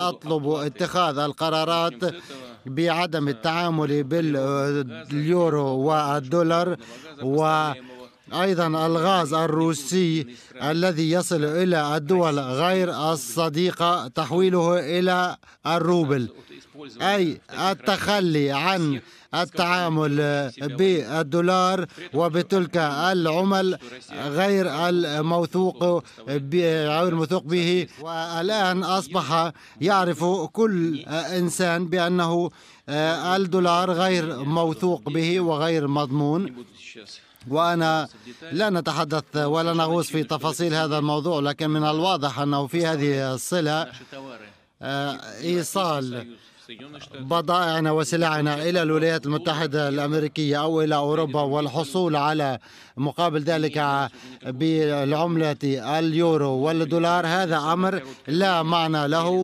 أطلب اتخاذ القرارات بعدم التعامل باليورو والدولار و أيضا الغاز الروسي الذي يصل إلى الدول غير الصديقة تحويله إلى الروبل أي التخلي عن التعامل بالدولار وبتلك العمل غير الموثوق غير الموثوق به والآن أصبح يعرف كل إنسان بأنه آه، الدولار غير موثوق به وغير مضمون وأنا لا نتحدث ولا نغوص في تفاصيل هذا الموضوع لكن من الواضح أنه في هذه الصلة آه، إيصال بضائعنا وسلعنا إلى الولايات المتحدة الأمريكية أو إلى أوروبا والحصول على مقابل ذلك بالعملة اليورو والدولار هذا أمر لا معنى له